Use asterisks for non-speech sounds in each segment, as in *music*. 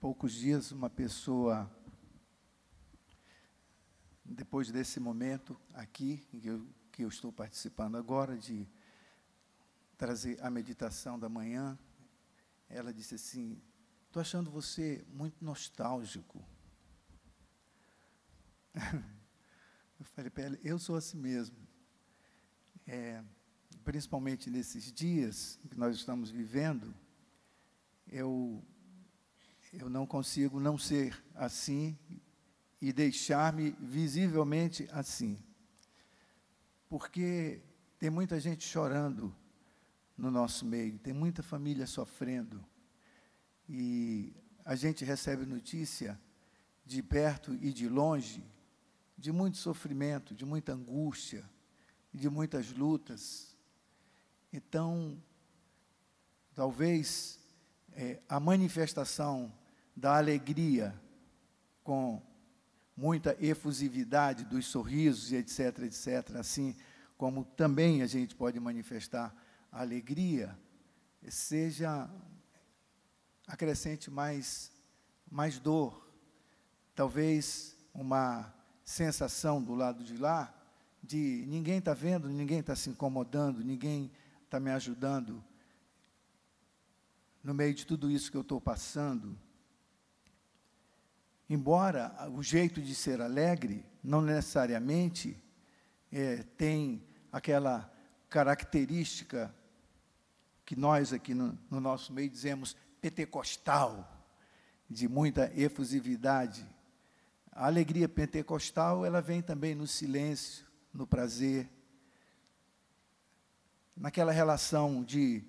poucos dias, uma pessoa, depois desse momento aqui, que eu, que eu estou participando agora, de trazer a meditação da manhã, ela disse assim: Estou achando você muito nostálgico. *laughs* Eu falei para ela: Eu sou assim mesmo. É, principalmente nesses dias que nós estamos vivendo, eu eu não consigo não ser assim e deixar-me visivelmente assim. Porque tem muita gente chorando no nosso meio, tem muita família sofrendo. E a gente recebe notícia de perto e de longe de muito sofrimento, de muita angústia, de muitas lutas. Então, talvez é, a manifestação da alegria, com muita efusividade dos sorrisos e etc, etc, assim como também a gente pode manifestar a alegria, seja acrescente mais mais dor, talvez uma sensação do lado de lá de ninguém está vendo, ninguém está se incomodando, ninguém está me ajudando no meio de tudo isso que eu estou passando Embora o jeito de ser alegre não necessariamente é, tem aquela característica que nós aqui no, no nosso meio dizemos pentecostal, de muita efusividade. A alegria pentecostal, ela vem também no silêncio, no prazer, naquela relação de,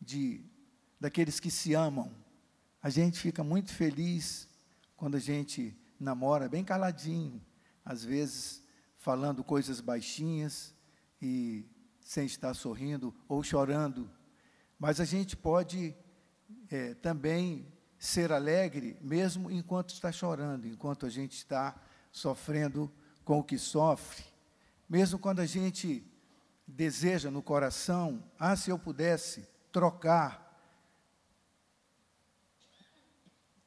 de daqueles que se amam. A gente fica muito feliz quando a gente namora bem caladinho, às vezes falando coisas baixinhas e sem estar sorrindo ou chorando. Mas a gente pode é, também ser alegre, mesmo enquanto está chorando, enquanto a gente está sofrendo com o que sofre. Mesmo quando a gente deseja no coração, ah, se eu pudesse trocar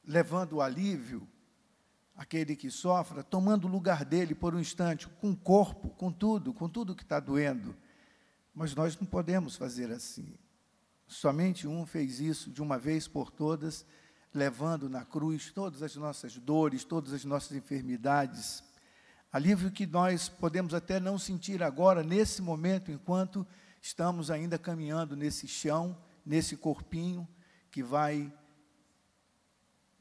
levando o alívio aquele que sofra, tomando o lugar dele por um instante, com o corpo, com tudo, com tudo que está doendo. Mas nós não podemos fazer assim. Somente um fez isso de uma vez por todas, levando na cruz todas as nossas dores, todas as nossas enfermidades. Alívio que nós podemos até não sentir agora, nesse momento, enquanto estamos ainda caminhando nesse chão, nesse corpinho que vai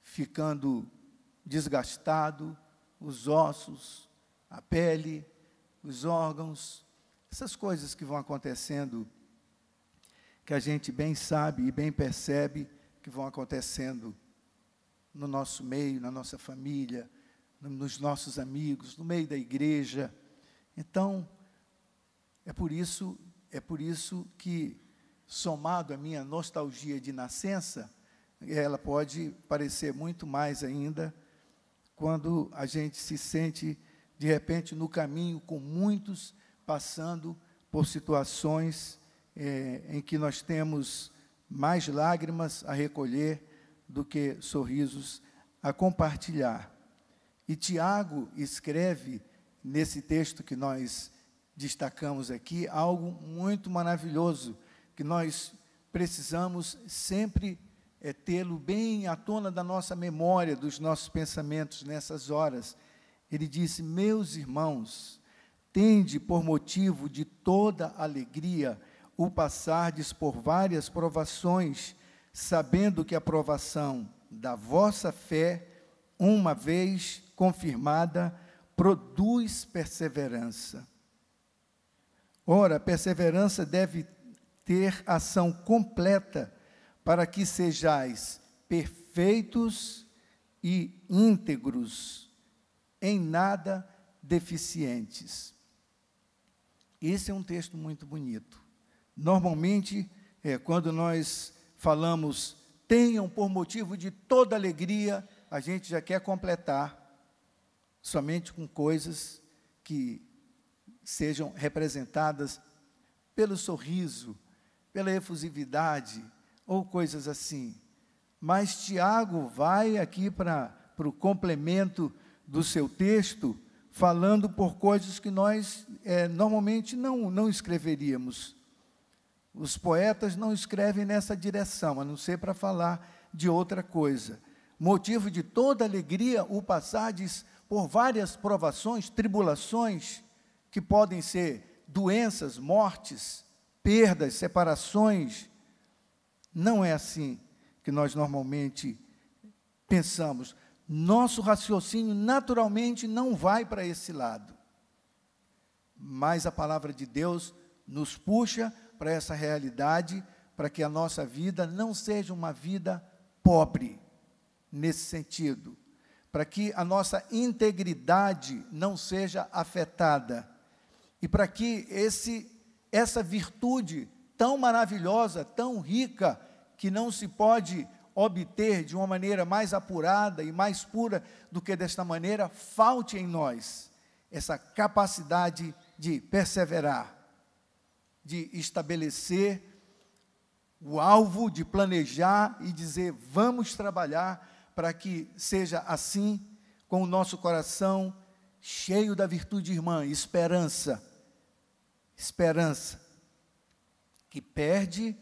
ficando desgastado, os ossos, a pele, os órgãos, essas coisas que vão acontecendo, que a gente bem sabe e bem percebe que vão acontecendo no nosso meio, na nossa família, nos nossos amigos, no meio da igreja. Então, é por isso, é por isso que somado à minha nostalgia de nascença, ela pode parecer muito mais ainda quando a gente se sente, de repente, no caminho com muitos passando por situações é, em que nós temos mais lágrimas a recolher do que sorrisos a compartilhar. E Tiago escreve nesse texto que nós destacamos aqui algo muito maravilhoso que nós precisamos sempre é tê-lo bem à tona da nossa memória, dos nossos pensamentos nessas horas. Ele disse: Meus irmãos, tende por motivo de toda alegria o passardes por várias provações, sabendo que a provação da vossa fé, uma vez confirmada, produz perseverança. Ora, perseverança deve ter ação completa para que sejais perfeitos e íntegros, em nada deficientes. Esse é um texto muito bonito. Normalmente, é, quando nós falamos tenham por motivo de toda alegria, a gente já quer completar somente com coisas que sejam representadas pelo sorriso, pela efusividade, ou coisas assim. Mas Tiago vai aqui para o complemento do seu texto, falando por coisas que nós é, normalmente não, não escreveríamos. Os poetas não escrevem nessa direção, a não ser para falar de outra coisa. Motivo de toda alegria o passades por várias provações, tribulações, que podem ser doenças, mortes, perdas, separações, não é assim que nós normalmente pensamos. Nosso raciocínio naturalmente não vai para esse lado. Mas a palavra de Deus nos puxa para essa realidade, para que a nossa vida não seja uma vida pobre nesse sentido, para que a nossa integridade não seja afetada e para que esse essa virtude tão maravilhosa, tão rica, que não se pode obter de uma maneira mais apurada e mais pura do que desta maneira, falte em nós essa capacidade de perseverar, de estabelecer o alvo, de planejar e dizer: vamos trabalhar para que seja assim, com o nosso coração cheio da virtude irmã, esperança. Esperança que perde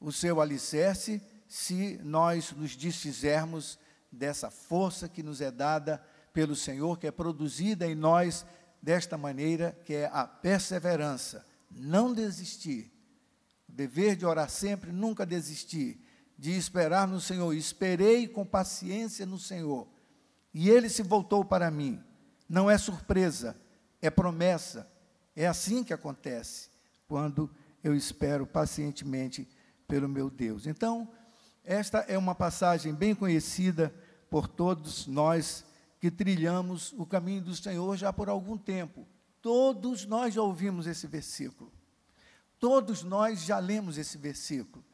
o seu alicerce se nós nos desfizermos dessa força que nos é dada pelo Senhor, que é produzida em nós desta maneira, que é a perseverança, não desistir. O dever de orar sempre, nunca desistir, de esperar no Senhor. Esperei com paciência no Senhor, e ele se voltou para mim. Não é surpresa, é promessa. É assim que acontece quando eu espero pacientemente pelo meu Deus. Então, esta é uma passagem bem conhecida por todos nós que trilhamos o caminho do Senhor já por algum tempo. Todos nós já ouvimos esse versículo. Todos nós já lemos esse versículo.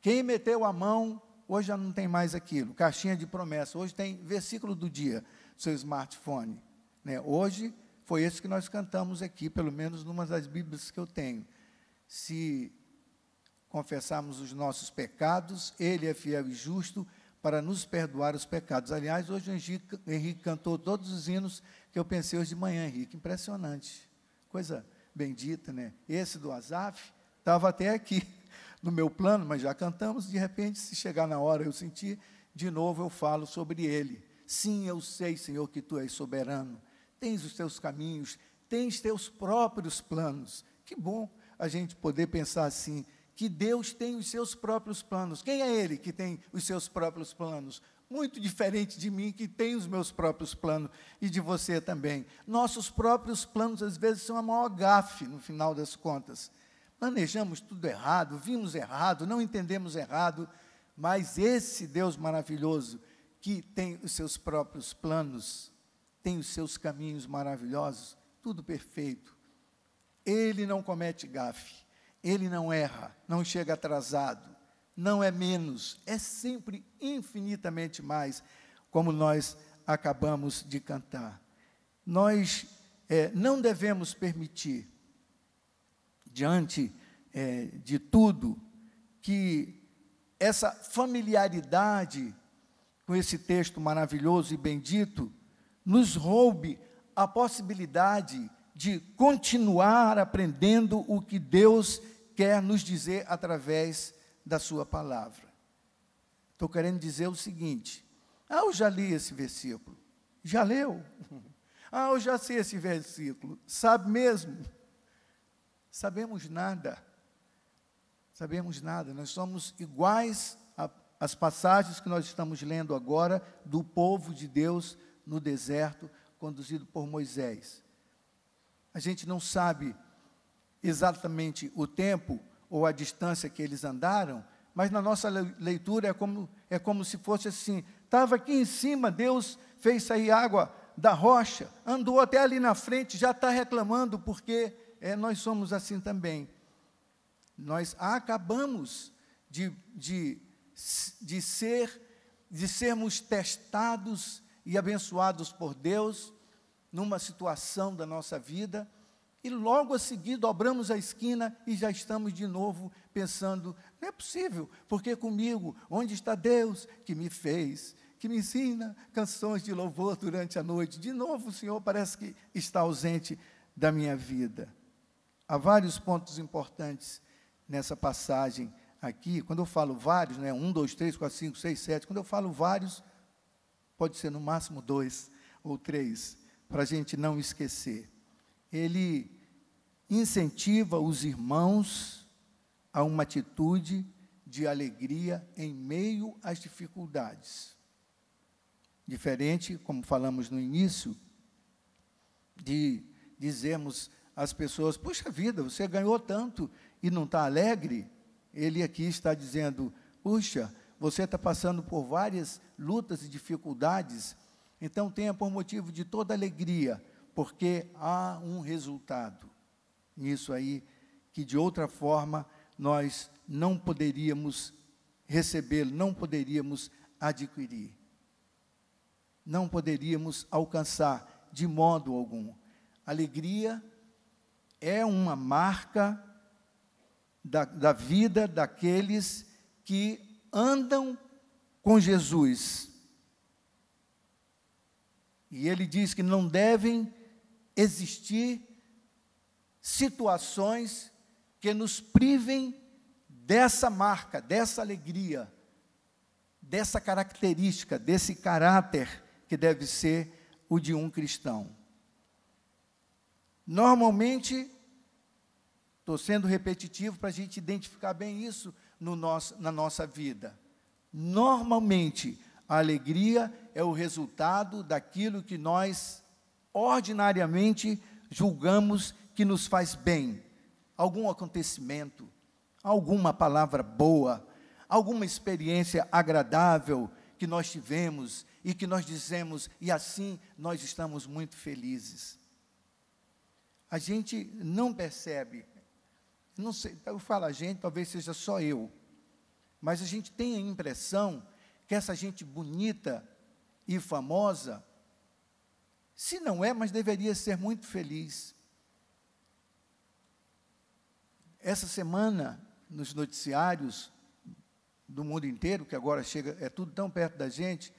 Quem meteu a mão, hoje já não tem mais aquilo. Caixinha de promessa. Hoje tem versículo do dia, seu smartphone. Né? Hoje foi esse que nós cantamos aqui, pelo menos numa das Bíblias que eu tenho se confessarmos os nossos pecados, Ele é fiel e justo para nos perdoar os pecados. Aliás, hoje o Henrique, Henrique cantou todos os hinos que eu pensei hoje de manhã, Henrique. Impressionante. Coisa bendita, né? Esse do Azaf estava até aqui *laughs* no meu plano, mas já cantamos. De repente, se chegar na hora eu sentir, de novo eu falo sobre ele. Sim, eu sei, Senhor, que tu és soberano. Tens os teus caminhos, tens teus próprios planos. Que bom a gente poder pensar assim, que Deus tem os seus próprios planos. Quem é ele que tem os seus próprios planos? Muito diferente de mim, que tem os meus próprios planos, e de você também. Nossos próprios planos, às vezes, são a maior gafe, no final das contas. Planejamos tudo errado, vimos errado, não entendemos errado, mas esse Deus maravilhoso, que tem os seus próprios planos, tem os seus caminhos maravilhosos, tudo perfeito. Ele não comete gafe, ele não erra, não chega atrasado, não é menos, é sempre infinitamente mais, como nós acabamos de cantar. Nós é, não devemos permitir, diante é, de tudo, que essa familiaridade com esse texto maravilhoso e bendito nos roube a possibilidade de continuar aprendendo o que Deus quer nos dizer através da Sua palavra. Estou querendo dizer o seguinte: ah, eu já li esse versículo. Já leu? *laughs* Ah, eu já sei esse versículo. Sabe mesmo? Sabemos nada. Sabemos nada. Nós somos iguais às passagens que nós estamos lendo agora do povo de Deus no deserto, conduzido por Moisés. A gente não sabe exatamente o tempo ou a distância que eles andaram, mas na nossa leitura é como, é como se fosse assim: estava aqui em cima, Deus fez sair água da rocha, andou até ali na frente, já está reclamando, porque é, nós somos assim também. Nós acabamos de, de, de ser, de sermos testados e abençoados por Deus numa situação da nossa vida e logo a seguir dobramos a esquina e já estamos de novo pensando: não é possível, porque comigo, onde está Deus que me fez, que me ensina canções de louvor durante a noite? De novo, o Senhor parece que está ausente da minha vida. Há vários pontos importantes nessa passagem aqui. Quando eu falo vários, né, um, dois, três, quatro, cinco, seis, sete. Quando eu falo vários, pode ser no máximo dois ou três para a gente não esquecer. Ele incentiva os irmãos a uma atitude de alegria em meio às dificuldades. Diferente, como falamos no início, de dizermos às pessoas: Puxa vida, você ganhou tanto e não está alegre? Ele aqui está dizendo: Puxa, você está passando por várias lutas e dificuldades, então tenha por motivo de toda alegria, porque há um resultado nisso aí que de outra forma nós não poderíamos recebê-lo, não poderíamos adquirir. Não poderíamos alcançar de modo algum. Alegria é uma marca da, da vida daqueles que andam com Jesus, e ele diz que não devem existir situações que nos privem dessa marca, dessa alegria, dessa característica, desse caráter que deve ser o de um cristão. Normalmente, estou sendo repetitivo para a gente identificar bem isso no nosso, na nossa vida. Normalmente, a alegria é o resultado daquilo que nós ordinariamente julgamos que nos faz bem. Algum acontecimento, alguma palavra boa, alguma experiência agradável que nós tivemos e que nós dizemos, e assim nós estamos muito felizes. A gente não percebe, não sei, eu falo a gente, talvez seja só eu, mas a gente tem a impressão que essa gente bonita e famosa, se não é, mas deveria ser muito feliz. Essa semana, nos noticiários do mundo inteiro, que agora chega, é tudo tão perto da gente,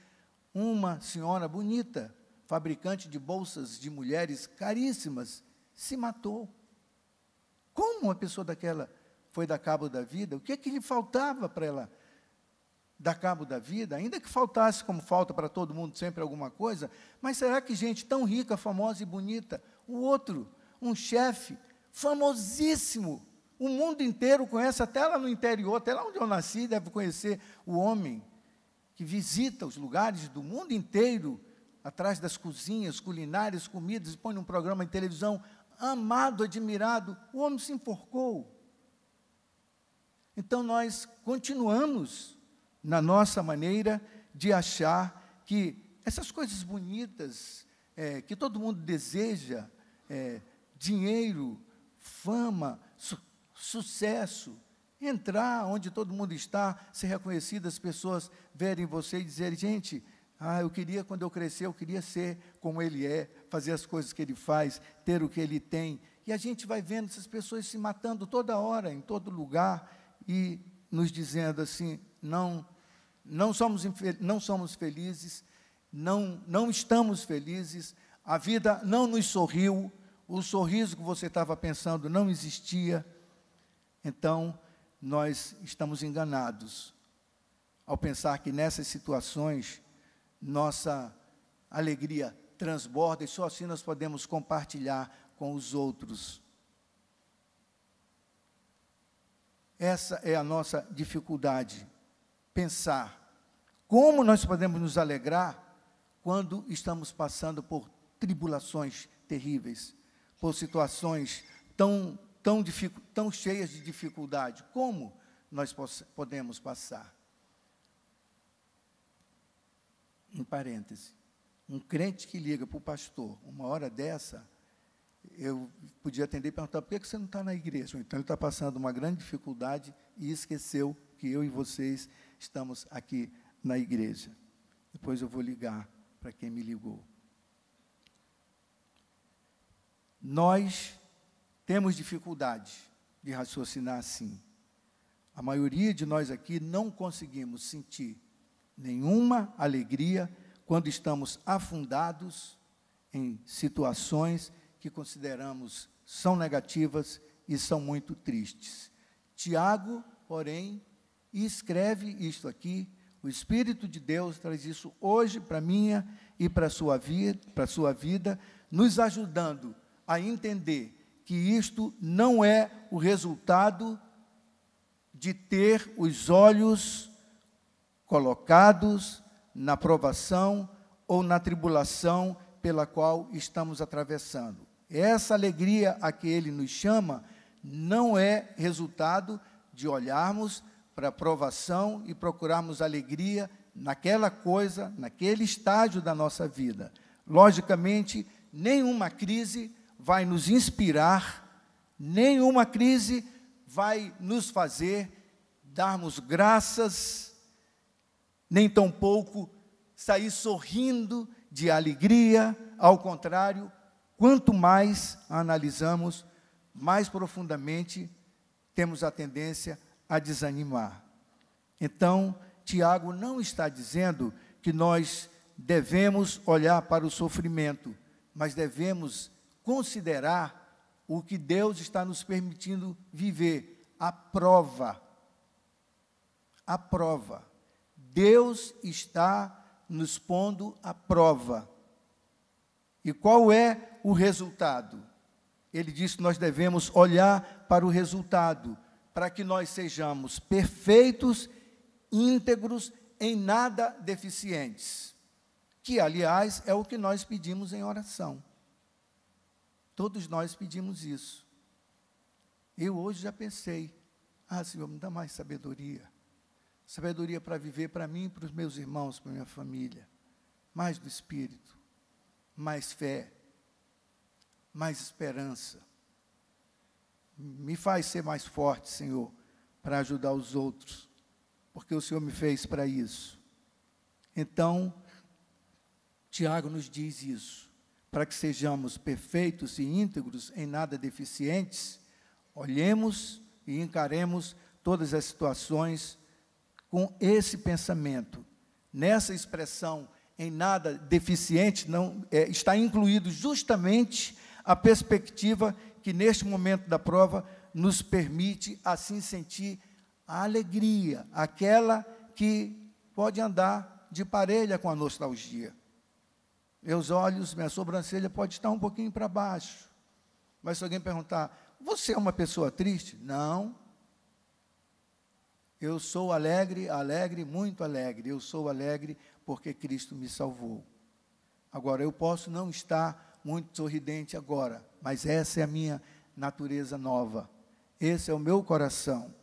uma senhora bonita, fabricante de bolsas de mulheres caríssimas, se matou. Como uma pessoa daquela foi da cabo da vida? O que é que lhe faltava para ela dar cabo da vida, ainda que faltasse, como falta para todo mundo sempre alguma coisa, mas será que gente tão rica, famosa e bonita, o outro, um chefe famosíssimo, o mundo inteiro conhece, até lá no interior, até lá onde eu nasci, deve conhecer o homem que visita os lugares do mundo inteiro, atrás das cozinhas, culinárias, comidas, e põe um programa de televisão, amado, admirado, o homem se enforcou. Então nós continuamos na nossa maneira de achar que essas coisas bonitas é, que todo mundo deseja, é, dinheiro, fama, su sucesso, entrar onde todo mundo está, ser reconhecido, as pessoas verem você e dizerem, gente, ah, eu queria, quando eu crescer, eu queria ser como ele é, fazer as coisas que ele faz, ter o que ele tem. E a gente vai vendo essas pessoas se matando toda hora, em todo lugar, e nos dizendo assim: não não somos, não somos felizes, não, não estamos felizes, a vida não nos sorriu, o sorriso que você estava pensando não existia. Então, nós estamos enganados ao pensar que nessas situações nossa alegria transborda e só assim nós podemos compartilhar com os outros. Essa é a nossa dificuldade pensar como nós podemos nos alegrar quando estamos passando por tribulações terríveis, por situações tão, tão, tão cheias de dificuldade. Como nós podemos passar? Em parêntese, um crente que liga para o pastor uma hora dessa, eu podia atender e perguntar, por que você não está na igreja? Então ele está passando uma grande dificuldade e esqueceu que eu e vocês estamos aqui na igreja. Depois eu vou ligar para quem me ligou. Nós temos dificuldade de raciocinar assim. A maioria de nós aqui não conseguimos sentir nenhuma alegria quando estamos afundados em situações que consideramos são negativas e são muito tristes. Tiago, porém, e escreve isto aqui. O Espírito de Deus traz isso hoje para minha e para sua vida, para sua vida, nos ajudando a entender que isto não é o resultado de ter os olhos colocados na provação ou na tribulação pela qual estamos atravessando. Essa alegria a que ele nos chama não é resultado de olharmos para provação e procurarmos alegria naquela coisa, naquele estágio da nossa vida. Logicamente, nenhuma crise vai nos inspirar, nenhuma crise vai nos fazer darmos graças, nem tampouco sair sorrindo de alegria, ao contrário, quanto mais analisamos, mais profundamente temos a tendência a a desanimar. Então, Tiago não está dizendo que nós devemos olhar para o sofrimento, mas devemos considerar o que Deus está nos permitindo viver, a prova. A prova. Deus está nos pondo a prova. E qual é o resultado? Ele diz que nós devemos olhar para o resultado, para que nós sejamos perfeitos, íntegros, em nada deficientes. Que, aliás, é o que nós pedimos em oração. Todos nós pedimos isso. Eu hoje já pensei: ah, Senhor, me dá mais sabedoria. Sabedoria para viver para mim, para os meus irmãos, para minha família. Mais do espírito, mais fé, mais esperança me faz ser mais forte, Senhor, para ajudar os outros, porque o Senhor me fez para isso. Então, Tiago nos diz isso, para que sejamos perfeitos e íntegros, em nada deficientes, olhemos e encaremos todas as situações com esse pensamento. Nessa expressão, em nada deficiente, não é, está incluído justamente a perspectiva que neste momento da prova nos permite assim sentir a alegria, aquela que pode andar de parelha com a nostalgia. Meus olhos, minha sobrancelha pode estar um pouquinho para baixo. Mas se alguém perguntar, você é uma pessoa triste? Não. Eu sou alegre, alegre, muito alegre. Eu sou alegre porque Cristo me salvou. Agora, eu posso não estar muito sorridente agora, mas essa é a minha natureza nova. Esse é o meu coração,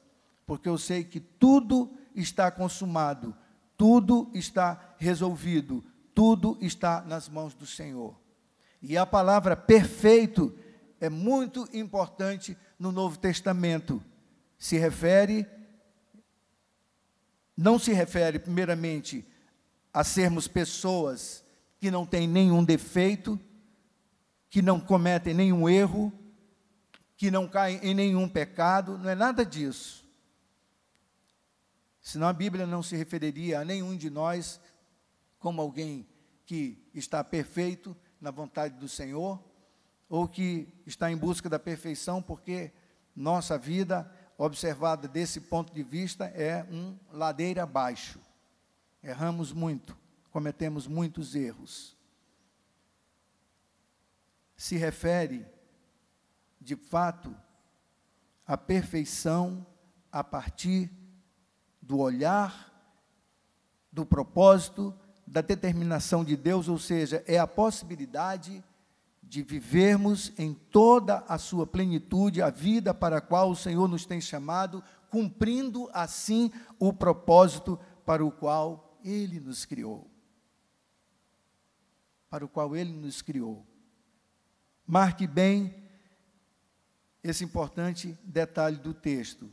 porque eu sei que tudo está consumado, tudo está resolvido, tudo está nas mãos do Senhor. E a palavra perfeito é muito importante no Novo Testamento. Se refere não se refere primeiramente a sermos pessoas que não têm nenhum defeito, que não cometem nenhum erro, que não caem em nenhum pecado, não é nada disso. Senão a Bíblia não se referiria a nenhum de nós como alguém que está perfeito na vontade do Senhor ou que está em busca da perfeição, porque nossa vida, observada desse ponto de vista, é um ladeira abaixo. Erramos muito, cometemos muitos erros se refere, de fato, à perfeição a partir do olhar, do propósito, da determinação de Deus, ou seja, é a possibilidade de vivermos em toda a sua plenitude a vida para a qual o Senhor nos tem chamado, cumprindo assim o propósito para o qual ele nos criou. Para o qual ele nos criou. Marque bem esse importante detalhe do texto.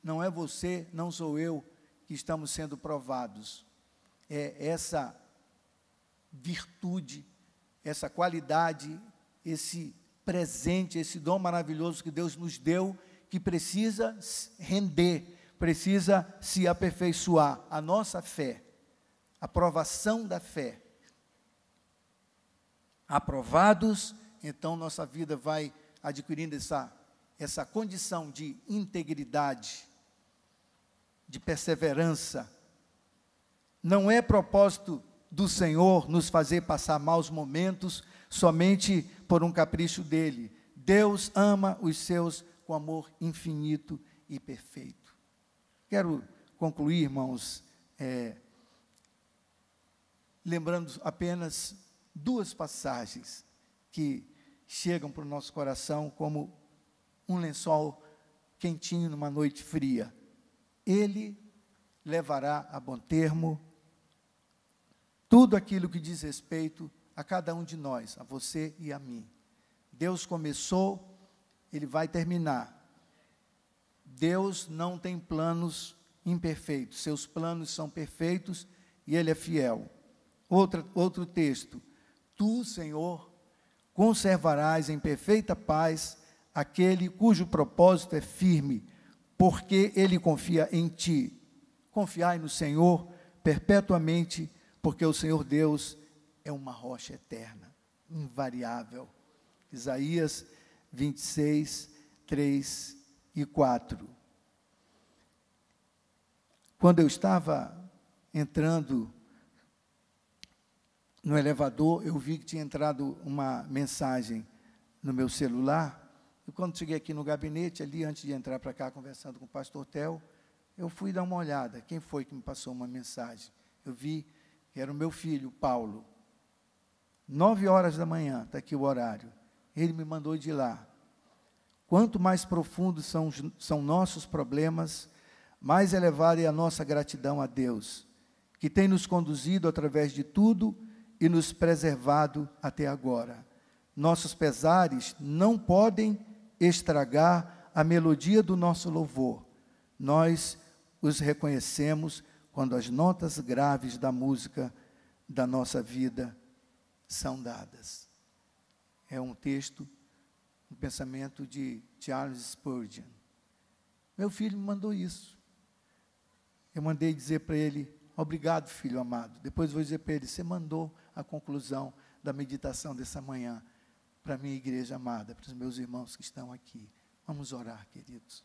Não é você, não sou eu que estamos sendo provados. É essa virtude, essa qualidade, esse presente, esse dom maravilhoso que Deus nos deu, que precisa render, precisa se aperfeiçoar. A nossa fé, a provação da fé, aprovados, então nossa vida vai adquirindo essa, essa condição de integridade, de perseverança. Não é propósito do Senhor nos fazer passar maus momentos somente por um capricho dele. Deus ama os seus com amor infinito e perfeito. Quero concluir, irmãos, é, lembrando apenas duas passagens que chegam para o nosso coração como um lençol quentinho numa noite fria. Ele levará a bom termo tudo aquilo que diz respeito a cada um de nós, a você e a mim. Deus começou, ele vai terminar. Deus não tem planos imperfeitos, seus planos são perfeitos e ele é fiel. Outra, outro texto, Tu, Senhor, conservarás em perfeita paz aquele cujo propósito é firme, porque ele confia em ti. Confiai no Senhor perpetuamente, porque o Senhor Deus é uma rocha eterna, invariável. Isaías 26, 3 e 4. Quando eu estava entrando no elevador, eu vi que tinha entrado uma mensagem no meu celular. E quando cheguei aqui no gabinete, ali antes de entrar para cá, conversando com o pastor Tel, eu fui dar uma olhada. Quem foi que me passou uma mensagem? Eu vi que era o meu filho, Paulo. Nove horas da manhã, está aqui o horário. Ele me mandou de lá. Quanto mais profundos são, são nossos problemas, mais elevada é a nossa gratidão a Deus, que tem nos conduzido através de tudo e nos preservado até agora. Nossos pesares não podem estragar a melodia do nosso louvor. Nós os reconhecemos quando as notas graves da música da nossa vida são dadas. É um texto, um pensamento de Charles Spurgeon. Meu filho me mandou isso. Eu mandei dizer para ele: Obrigado, filho amado. Depois vou dizer para ele: você mandou a conclusão da meditação dessa manhã para a minha igreja amada, para os meus irmãos que estão aqui. Vamos orar, queridos.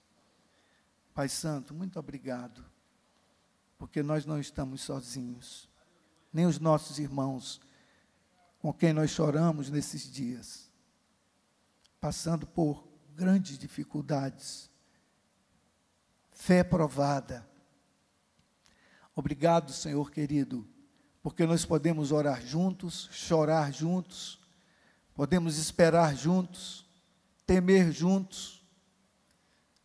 Pai Santo, muito obrigado, porque nós não estamos sozinhos, nem os nossos irmãos com quem nós choramos nesses dias, passando por grandes dificuldades, fé provada Obrigado, Senhor querido, porque nós podemos orar juntos, chorar juntos, podemos esperar juntos, temer juntos,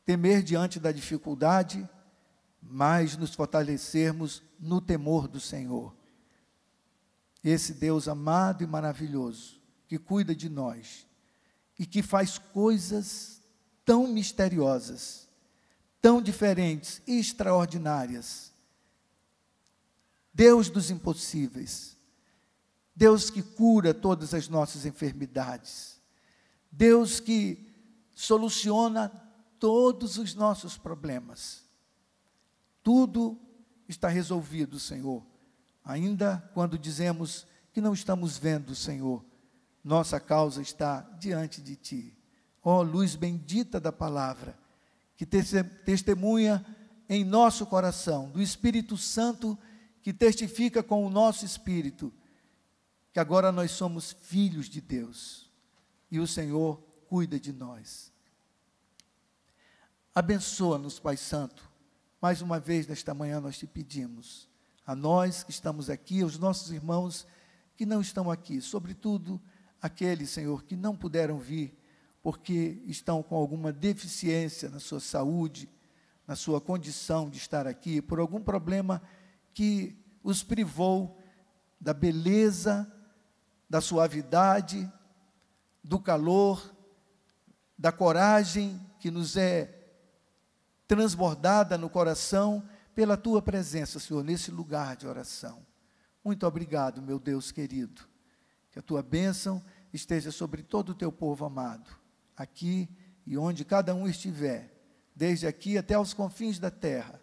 temer diante da dificuldade, mas nos fortalecermos no temor do Senhor. Esse Deus amado e maravilhoso, que cuida de nós e que faz coisas tão misteriosas, tão diferentes e extraordinárias Deus dos impossíveis, Deus que cura todas as nossas enfermidades, Deus que soluciona todos os nossos problemas. Tudo está resolvido, Senhor. Ainda quando dizemos que não estamos vendo, Senhor, nossa causa está diante de Ti. Ó oh, luz bendita da palavra, que testemunha em nosso coração do Espírito Santo que testifica com o nosso espírito que agora nós somos filhos de Deus e o Senhor cuida de nós. Abençoa-nos, Pai Santo. Mais uma vez, nesta manhã, nós te pedimos, a nós que estamos aqui, aos nossos irmãos que não estão aqui, sobretudo aqueles, Senhor, que não puderam vir porque estão com alguma deficiência na sua saúde, na sua condição de estar aqui, por algum problema que os privou da beleza, da suavidade, do calor, da coragem que nos é transbordada no coração pela tua presença, Senhor, nesse lugar de oração. Muito obrigado, meu Deus querido. Que a tua bênção esteja sobre todo o teu povo amado, aqui e onde cada um estiver, desde aqui até aos confins da terra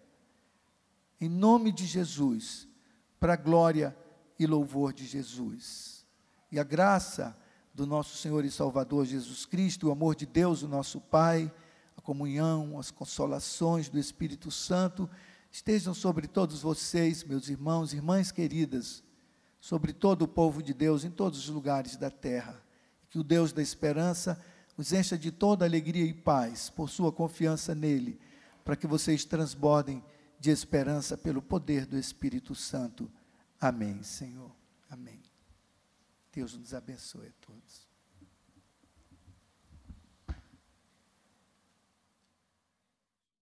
em nome de Jesus, para a glória e louvor de Jesus. E a graça do nosso Senhor e Salvador Jesus Cristo, o amor de Deus, o nosso Pai, a comunhão, as consolações do Espírito Santo estejam sobre todos vocês, meus irmãos, irmãs queridas, sobre todo o povo de Deus em todos os lugares da terra. Que o Deus da esperança os encha de toda alegria e paz por sua confiança nele, para que vocês transbordem de esperança pelo poder do Espírito Santo. Amém, Senhor. Amém. Deus nos abençoe a todos.